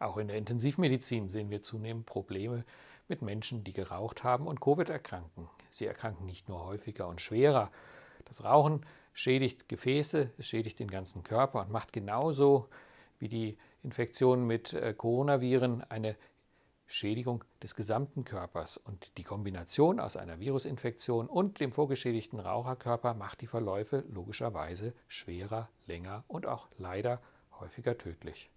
Auch in der Intensivmedizin sehen wir zunehmend Probleme mit Menschen, die geraucht haben und Covid erkranken. Sie erkranken nicht nur häufiger und schwerer. Das Rauchen schädigt Gefäße, es schädigt den ganzen Körper und macht genauso wie die Infektion mit äh, Coronaviren eine Schädigung des gesamten Körpers. Und die Kombination aus einer Virusinfektion und dem vorgeschädigten Raucherkörper macht die Verläufe logischerweise schwerer, länger und auch leider häufiger tödlich.